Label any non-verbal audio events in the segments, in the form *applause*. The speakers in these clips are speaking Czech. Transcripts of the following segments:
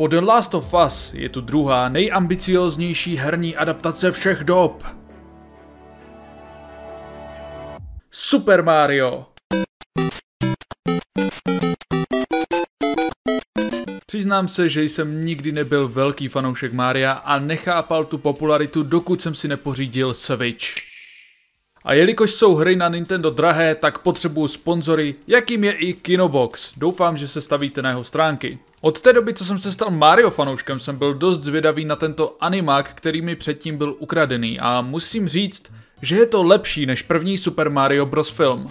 Po The Last of Us je tu druhá nejambicióznější herní adaptace všech dob. Super Mario Přiznám se, že jsem nikdy nebyl velký fanoušek Mária a nechápal tu popularitu, dokud jsem si nepořídil Switch. A jelikož jsou hry na Nintendo drahé, tak potřebuju sponzory, jakým je i Kinobox. Doufám, že se stavíte na jeho stránky. Od té doby, co jsem se stal Mario fanouškem, jsem byl dost zvědavý na tento animák, který mi předtím byl ukradený a musím říct, že je to lepší než první Super Mario Bros. film.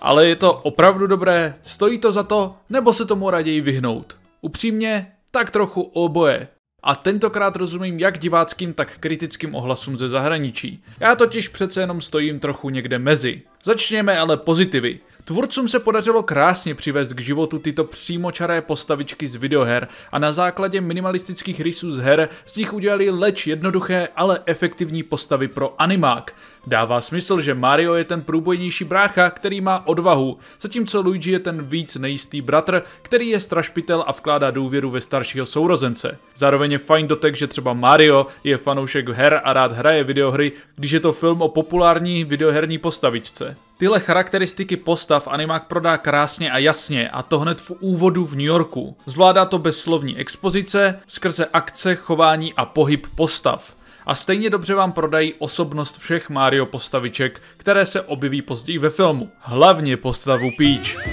Ale je to opravdu dobré, stojí to za to, nebo se tomu raději vyhnout? Upřímně, tak trochu oboje. A tentokrát rozumím jak diváckým, tak kritickým ohlasům ze zahraničí. Já totiž přece jenom stojím trochu někde mezi. Začněme ale pozitivy. Tvůrcům se podařilo krásně přivést k životu tyto přímočaré postavičky z videoher a na základě minimalistických rysů z her z nich udělali leč jednoduché, ale efektivní postavy pro animák. Dává smysl, že Mario je ten průbojnější brácha, který má odvahu, zatímco Luigi je ten víc nejistý bratr, který je strašpitel a vkládá důvěru ve staršího sourozence. Zároveň je fajn dotek, že třeba Mario je fanoušek her a rád hraje videohry, když je to film o populární videoherní postavičce. Tyhle charakteristiky postav animák prodá krásně a jasně a to hned v úvodu v New Yorku. Zvládá to bez slovní expozice, skrze akce, chování a pohyb postav. A stejně dobře vám prodají osobnost všech Mario postaviček, které se objeví později ve filmu. Hlavně postavu Peach.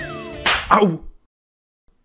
Au!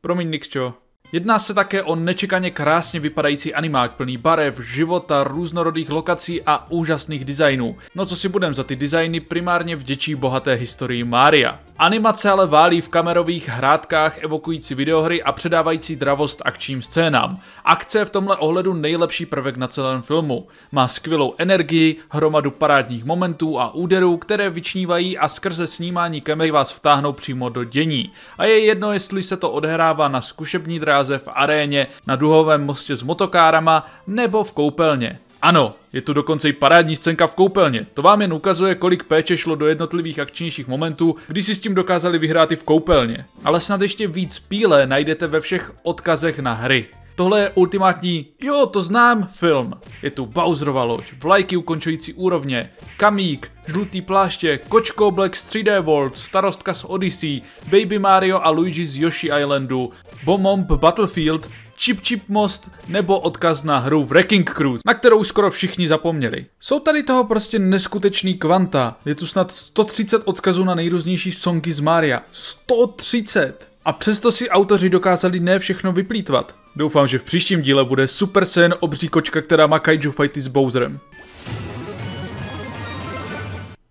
Promiň, Nikčo, Jedná se také o nečekaně krásně vypadající animák plný barev, života, různorodých lokací a úžasných designů. No co si budem za ty designy primárně vděčí bohaté historii Mária. Animace ale válí v kamerových hrátkách evokující videohry a předávající dravost akčním scénám. Akce je v tomhle ohledu nejlepší prvek na celém filmu. Má skvělou energii, hromadu parádních momentů a úderů, které vyčnívají a skrze snímání kamery vás vtáhnou přímo do dění. A je jedno, jestli se to odehrává na zkušební dráze v aréně, na duhovém mostě s motokárama nebo v koupelně. Ano, je tu dokonce i parádní scénka v koupelně. To vám jen ukazuje, kolik péče šlo do jednotlivých akčnějších momentů, kdy si s tím dokázali vyhrát i v koupelně. Ale snad ještě víc píle najdete ve všech odkazech na hry. Tohle je ultimátní, jo, to znám, film. Je tu Bowserova loď, vlajky ukončující úrovně, kamík, žlutý pláště, kočko Black 3D World, starostka z Odyssey, Baby Mario a Luigi z Yoshi Islandu, Bomomb Battlefield, Chip Chip Most nebo odkaz na hru Wrecking Crew, na kterou skoro všichni zapomněli. Jsou tady toho prostě neskutečný kvanta, je tu snad 130 odkazů na nejrůznější songy z Maria. 130! A přesto si autoři dokázali ne všechno vyplýtvat. Doufám, že v příštím díle bude Super Saiyan obří kočka, která má kaiju fighty s Bowserem.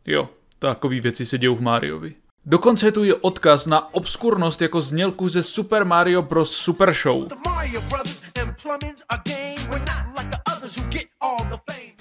Jo, takové věci se dějou v Mariovi. Dokonce tu je odkaz na obskurnost jako znělku ze Super Mario Bros. Super Show.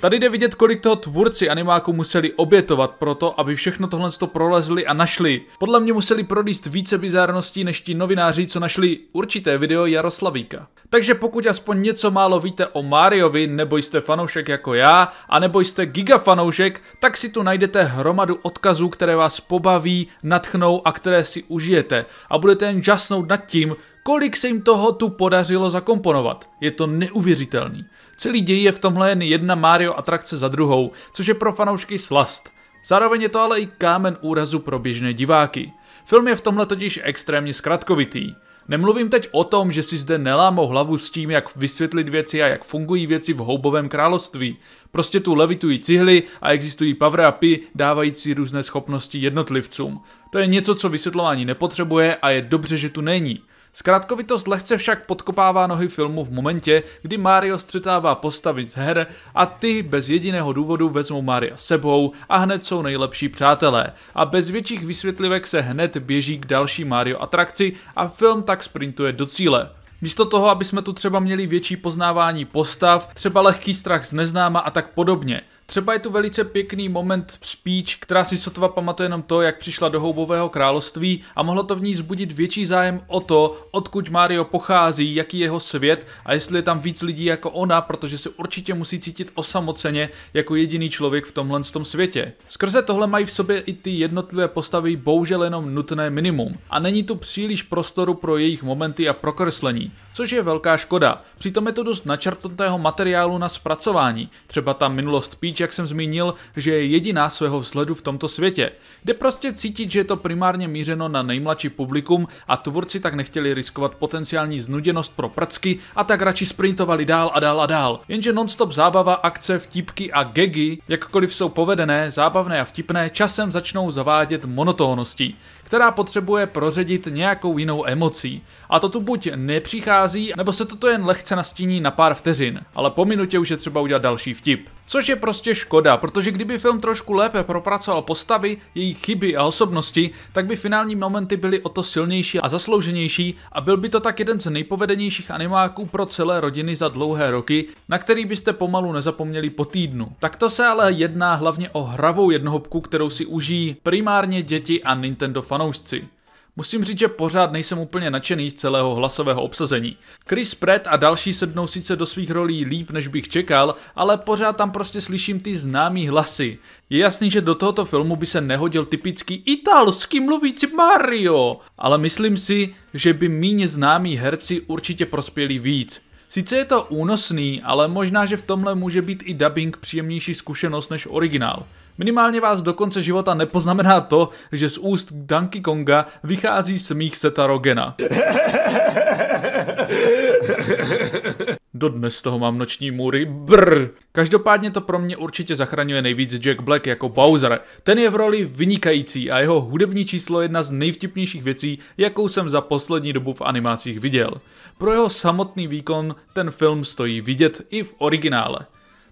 Tady jde vidět, kolik toho tvůrci animáku museli obětovat to, aby všechno tohle to prolezli a našli. Podle mě museli prolíst více bizárností než ti novináři, co našli určité video Jaroslavíka. Takže pokud aspoň něco málo víte o Mariovi, nebo jste fanoušek jako já, a nebo jste gigafanoušek, tak si tu najdete hromadu odkazů, které vás pobaví, natchnou a které si užijete. A budete jen žasnout nad tím, kolik se jim toho tu podařilo zakomponovat. Je to neuvěřitelný. Celý děj je v tomhle jen jedna Mario atrakce za druhou, což je pro fanoušky slast. Zároveň je to ale i kámen úrazu pro běžné diváky. Film je v tomhle totiž extrémně zkratkovitý. Nemluvím teď o tom, že si zde nelámou hlavu s tím, jak vysvětlit věci a jak fungují věci v houbovém království. Prostě tu levitují cihly a existují power-upy, dávající různé schopnosti jednotlivcům. To je něco, co vysvětlování nepotřebuje a je dobře, že tu není. Zkrátkovitost lehce však podkopává nohy filmu v momentě, kdy Mario střetává postavy z her a ty bez jediného důvodu vezmou Mario sebou a hned jsou nejlepší přátelé. A bez větších vysvětlivek se hned běží k další Mario atrakci a film tak sprintuje do cíle. Místo toho, aby jsme tu třeba měli větší poznávání postav, třeba lehký strach z neznáma a tak podobně. Třeba je tu velice pěkný moment speech, která si sotva pamatuje jenom to, jak přišla do houbového království a mohlo to v ní zbudit větší zájem o to, odkud Mario pochází, jaký je jeho svět a jestli je tam víc lidí jako ona, protože se určitě musí cítit osamoceně jako jediný člověk v tomhle tom světě. Skrze tohle mají v sobě i ty jednotlivé postavy bohužel jenom nutné minimum a není tu příliš prostoru pro jejich momenty a prokreslení, což je velká škoda. Přitom je to dost načrtnutého materiálu na zpracování, třeba ta minulost Peach Page, jak jsem zmínil, že je jediná svého vzhledu v tomto světě. Jde prostě cítit, že je to primárně mířeno na nejmladší publikum a tvůrci tak nechtěli riskovat potenciální znuděnost pro prcky a tak radši sprintovali dál a dál a dál. Jenže nonstop zábava, akce, vtipky a gegy, jakkoliv jsou povedené, zábavné a vtipné, časem začnou zavádět monotónností která potřebuje proředit nějakou jinou emocí. A to tu buď nepřichází, nebo se toto jen lehce nastíní na pár vteřin, ale po minutě už je třeba udělat další vtip. Což je prostě škoda, protože kdyby film trošku lépe propracoval postavy, jejich chyby a osobnosti, tak by finální momenty byly o to silnější a zaslouženější a byl by to tak jeden z nejpovedenějších animáků pro celé rodiny za dlouhé roky, na který byste pomalu nezapomněli po týdnu. Tak to se ale jedná hlavně o hravou jednohobku, kterou si užijí primárně děti a Nintendo fanoušci. Musím říct, že pořád nejsem úplně nadšený z celého hlasového obsazení. Chris Pratt a další sednou sice do svých rolí líp, než bych čekal, ale pořád tam prostě slyším ty známý hlasy. Je jasný, že do tohoto filmu by se nehodil typický italský mluvící Mario, ale myslím si, že by míně známí herci určitě prospěli víc. Sice je to únosný, ale možná, že v tomhle může být i dubbing příjemnější zkušenost než originál. Minimálně vás do konce života nepoznamená to, že z úst Donkey Konga vychází smích Seta Rogena. *laughs* Dodnes toho mám noční můry, brr. Každopádně to pro mě určitě zachraňuje nejvíc Jack Black jako Bowser. Ten je v roli vynikající a jeho hudební číslo je jedna z nejvtipnějších věcí, jakou jsem za poslední dobu v animacích viděl. Pro jeho samotný výkon ten film stojí vidět i v originále.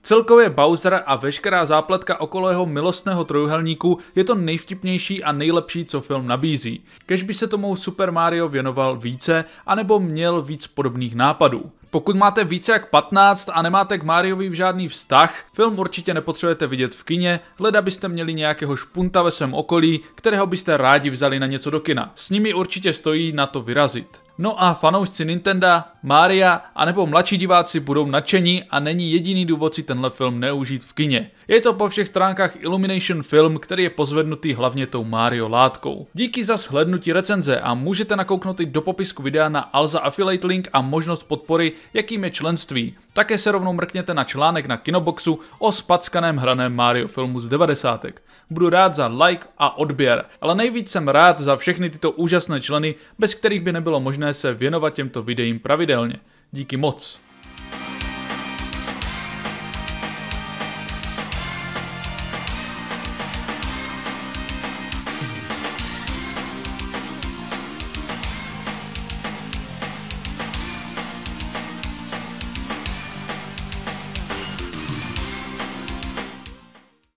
Celkově Bowser a veškerá zápletka okolo jeho milostného trojuhelníku je to nejvtipnější a nejlepší, co film nabízí. Kež by se tomu Super Mario věnoval více, anebo měl víc podobných nápadů. Pokud máte více jak 15 a nemáte k Máriovi v žádný vztah, film určitě nepotřebujete vidět v kině, hleda byste měli nějakého špunta ve svém okolí, kterého byste rádi vzali na něco do kina. S nimi určitě stojí na to vyrazit. No a fanoušci Nintendo Mária nebo mladší diváci budou nadšení a není jediný důvod si tenhle film neužít v kině. Je to po všech stránkách Illumination film, který je pozvednutý hlavně tou Mario látkou. Díky za shlednutí recenze a můžete nakouknout i do popisku videa na Alza Affiliate link a možnost podpory, jakým je členství. Také se rovnou mrkněte na článek na Kinoboxu o spackaném hraném Mario filmu z 90. Budu rád za like a odběr, ale nejvíc jsem rád za všechny tyto úžasné členy, bez kterých by nebylo možné se věnovat těmto videím pravidelně pravidelně. Díky moc.